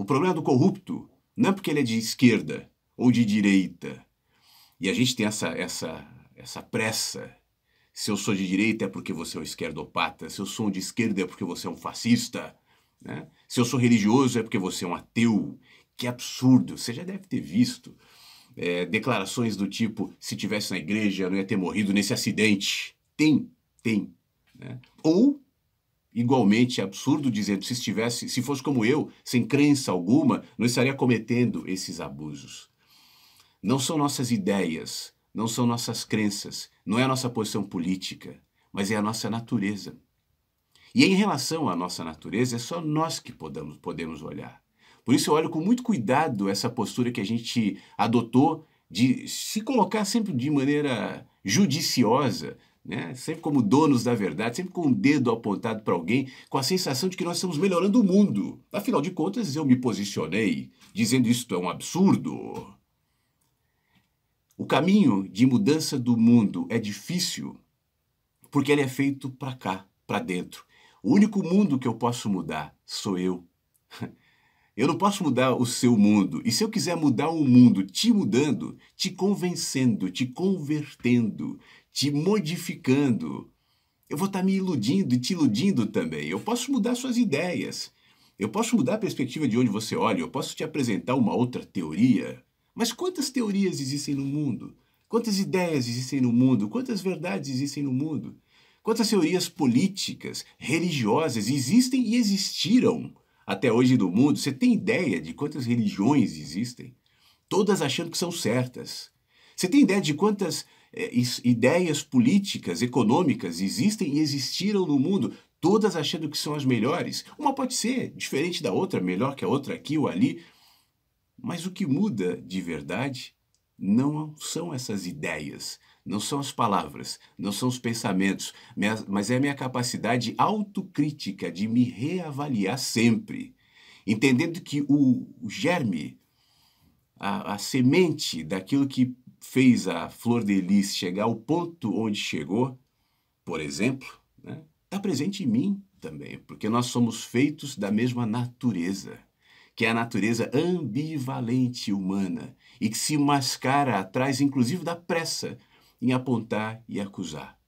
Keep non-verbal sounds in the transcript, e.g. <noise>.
O problema é do corrupto não é porque ele é de esquerda ou de direita. E a gente tem essa, essa, essa pressa. Se eu sou de direita é porque você é um esquerdopata. Se eu sou de esquerda é porque você é um fascista. Né? Se eu sou religioso é porque você é um ateu. Que absurdo! Você já deve ter visto é, declarações do tipo: se tivesse na igreja, eu não ia ter morrido nesse acidente. Tem, tem. Né? Ou igualmente absurdo dizendo se estivesse, se fosse como eu, sem crença alguma, não estaria cometendo esses abusos. Não são nossas ideias, não são nossas crenças, não é a nossa posição política, mas é a nossa natureza. E em relação à nossa natureza, é só nós que podemos, podemos olhar. Por isso eu olho com muito cuidado essa postura que a gente adotou de se colocar sempre de maneira judiciosa né? Sempre como donos da verdade, sempre com o um dedo apontado para alguém, com a sensação de que nós estamos melhorando o mundo. Afinal de contas, eu me posicionei dizendo isto é um absurdo. O caminho de mudança do mundo é difícil porque ele é feito para cá, para dentro. O único mundo que eu posso mudar sou eu. <laughs> Eu não posso mudar o seu mundo. E se eu quiser mudar o mundo te mudando, te convencendo, te convertendo, te modificando, eu vou estar tá me iludindo e te iludindo também. Eu posso mudar suas ideias. Eu posso mudar a perspectiva de onde você olha. Eu posso te apresentar uma outra teoria. Mas quantas teorias existem no mundo? Quantas ideias existem no mundo? Quantas verdades existem no mundo? Quantas teorias políticas, religiosas existem e existiram até hoje do mundo, você tem ideia de quantas religiões existem? Todas achando que são certas. Você tem ideia de quantas é, ideias políticas, econômicas existem e existiram no mundo? Todas achando que são as melhores. Uma pode ser diferente da outra, melhor que a outra aqui ou ali. Mas o que muda de verdade não são essas ideias, não são as palavras, não são os pensamentos, mas é a minha capacidade autocrítica de me reavaliar sempre, entendendo que o germe, a, a semente daquilo que fez a flor de lis chegar ao ponto onde chegou, por exemplo, está né, tá presente em mim também, porque nós somos feitos da mesma natureza que é a natureza ambivalente humana e que se mascara atrás, inclusive, da pressa em apontar e acusar.